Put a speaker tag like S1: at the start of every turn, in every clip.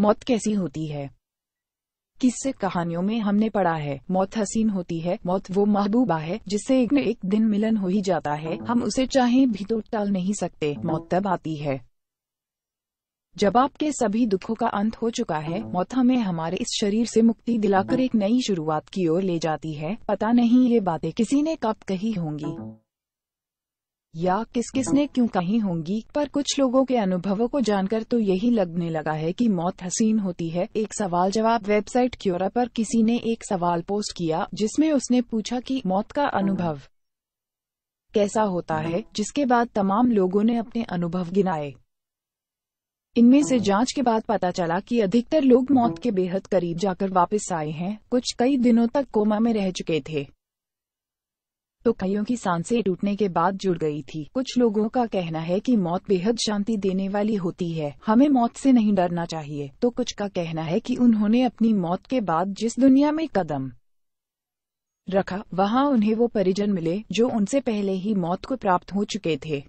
S1: मौत कैसी होती है किससे कहानियों में हमने पढ़ा है मौत हसीन होती है मौत वो महबूबा है जिससे एक एक दिन मिलन हो ही जाता है हम उसे चाहे भी तो टाल नहीं सकते मौत तब आती है जब आपके सभी दुखों का अंत हो चुका है मौत हमें हमारे इस शरीर से मुक्ति दिलाकर एक नई शुरुआत की ओर ले जाती है पता नहीं ये बातें किसी ने कब कही होंगी या किस किसने क्यों कही होंगी पर कुछ लोगों के अनुभवों को जानकर तो यही लगने लगा है कि मौत हसीन होती है एक सवाल जवाब वेबसाइट क्योरा पर किसी ने एक सवाल पोस्ट किया जिसमें उसने पूछा कि मौत का अनुभव कैसा होता है जिसके बाद तमाम लोगों ने अपने अनुभव गिनाए इनमें से जांच के बाद पता चला कि अधिकतर लोग मौत के बेहद करीब जाकर वापस आए हैं कुछ कई दिनों तक कोमा में रह चुके थे तो कईयों की सांसें टूटने के बाद जुड़ गई थी कुछ लोगों का कहना है कि मौत बेहद शांति देने वाली होती है हमें मौत से नहीं डरना चाहिए तो कुछ का कहना है कि उन्होंने अपनी मौत के बाद जिस दुनिया में कदम रखा वहां उन्हें वो परिजन मिले जो उनसे पहले ही मौत को प्राप्त हो चुके थे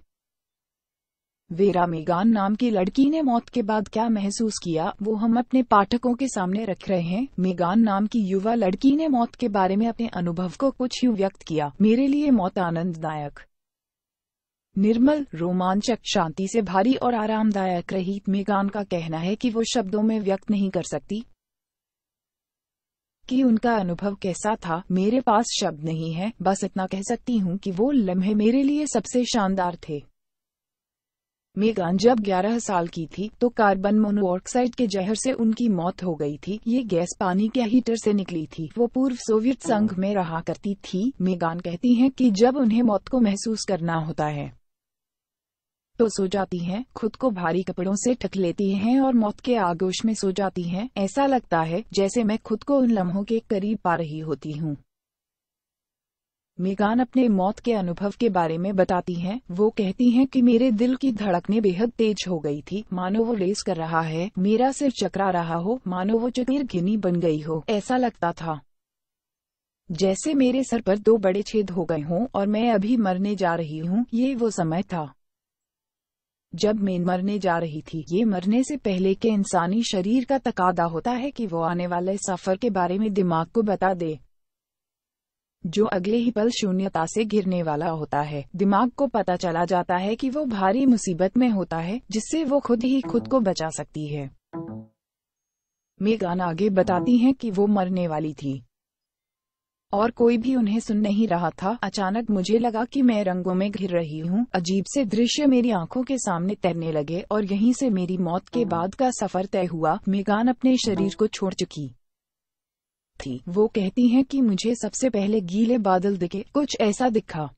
S1: वेरा मेगान नाम की लड़की ने मौत के बाद क्या महसूस किया वो हम अपने पाठकों के सामने रख रहे हैं मेगान नाम की युवा लड़की ने मौत के बारे में अपने अनुभव को कुछ यूं व्यक्त किया मेरे लिए मौत आनंददायक निर्मल रोमांचक शांति से भारी और आरामदायक रही मेगान का कहना है कि वो शब्दों में व्यक्त नहीं कर सकती कि उनका अनुभव कैसा था मेरे पास शब्द नहीं है बस इतना कह सकती हूँ कि वो लम्हे मेरे लिए सबसे शानदार थे मेगान जब 11 साल की थी तो कार्बन मोनोऑक्साइड के जहर से उनकी मौत हो गई थी ये गैस पानी के हीटर से निकली थी वो पूर्व सोवियत संघ में रहा करती थी मेगान कहती हैं कि जब उन्हें मौत को महसूस करना होता है तो सो जाती हैं, खुद को भारी कपड़ों से ठक लेती हैं और मौत के आगोश में सो जाती हैं। ऐसा लगता है जैसे मैं खुद को उन लम्हों के करीब पा रही होती हूँ मेगान अपने मौत के अनुभव के बारे में बताती हैं। वो कहती हैं कि मेरे दिल की धड़कने बेहद तेज हो गई थी मानो वो रेस कर रहा है मेरा सिर चकरा रहा हो मानो वो चकीर घिनी बन गई हो ऐसा लगता था जैसे मेरे सर पर दो बड़े छेद हो गए हों और मैं अभी मरने जा रही हूँ ये वो समय था जब मैं मरने जा रही थी ये मरने से पहले के इंसानी शरीर का तकादा होता है कि वो आने वाले सफर के बारे में दिमाग को बता दे जो अगले ही पल शून्यता से घिरने वाला होता है दिमाग को पता चला जाता है कि वो भारी मुसीबत में होता है जिससे वो खुद ही खुद को बचा सकती है मेगान आगे बताती हैं कि वो मरने वाली थी और कोई भी उन्हें सुन नहीं रहा था अचानक मुझे लगा कि मैं रंगों में घिर रही हूँ अजीब से दृश्य मेरी आंखों के सामने तैरने लगे और यहीं से मेरी मौत के बाद का सफर तय हुआ मेगान अपने शरीर को छोड़ चुकी थी वो कहती हैं कि मुझे सबसे पहले गीले बादल दिखे कुछ ऐसा दिखा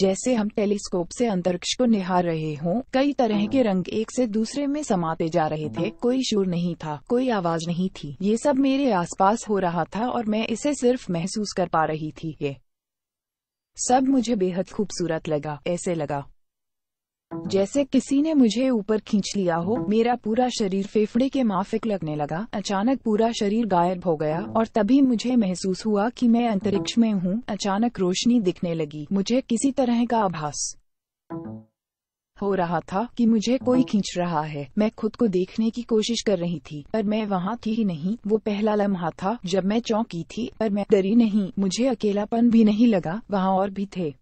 S1: जैसे हम टेलीस्कोप से अंतरिक्ष को निहार रहे हों कई तरह के रंग एक से दूसरे में समाते जा रहे थे कोई शोर नहीं था कोई आवाज नहीं थी ये सब मेरे आसपास हो रहा था और मैं इसे सिर्फ महसूस कर पा रही थी ये सब मुझे बेहद खूबसूरत लगा ऐसे लगा जैसे किसी ने मुझे ऊपर खींच लिया हो मेरा पूरा शरीर फेफड़े के माफिक लगने लगा अचानक पूरा शरीर गायब हो गया और तभी मुझे महसूस हुआ कि मैं अंतरिक्ष में हूँ अचानक रोशनी दिखने लगी मुझे किसी तरह का आभास हो रहा था कि मुझे कोई खींच रहा है मैं खुद को देखने की कोशिश कर रही थी पर मैं वहाँ थी ही नहीं वो पहला लम्हा था जब मैं चौंकी थी पर मैं डरी नहीं मुझे अकेलापन भी नहीं लगा वहाँ और भी थे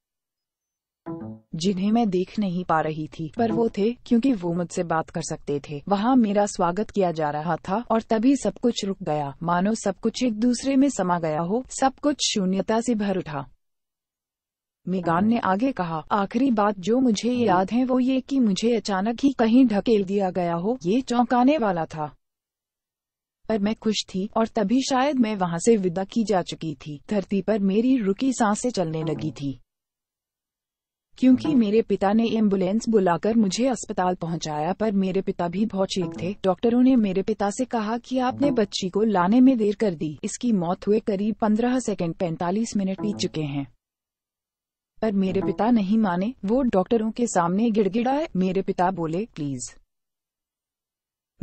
S1: जिन्हें मैं देख नहीं पा रही थी पर वो थे क्योंकि वो मुझसे बात कर सकते थे वहाँ मेरा स्वागत किया जा रहा था और तभी सब कुछ रुक गया मानो सब कुछ एक दूसरे में समा गया हो सब कुछ शून्यता से भर उठा मेगान ने आगे कहा आखिरी बात जो मुझे याद है वो ये कि मुझे अचानक ही कहीं ढकेल दिया गया हो ये चौंकाने वाला था पर मैं खुश थी और तभी शायद मैं वहाँ से विदा की जा चुकी थी धरती पर मेरी रुकी सांसें चलने लगी थी क्योंकि मेरे पिता ने एम्बुलेंस बुलाकर मुझे अस्पताल पहुंचाया पर मेरे पिता भी बहुत चीख थे डॉक्टरों ने मेरे पिता से कहा कि आपने बच्ची को लाने में देर कर दी इसकी मौत हुए करीब 15 सेकेंड 45 मिनट बीत चुके हैं पर मेरे पिता नहीं माने वो डॉक्टरों के सामने गिड़गिड़ाए मेरे पिता बोले प्लीज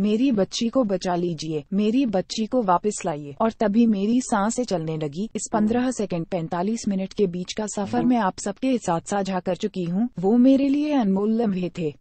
S1: मेरी बच्ची को बचा लीजिए मेरी बच्ची को वापस लाइए और तभी मेरी सांसें चलने लगी इस 15 सेकंड 45 मिनट के बीच का सफर मैं आप सबके साथ साझा कर चुकी हूँ वो मेरे लिए अनमोल लम्हे थे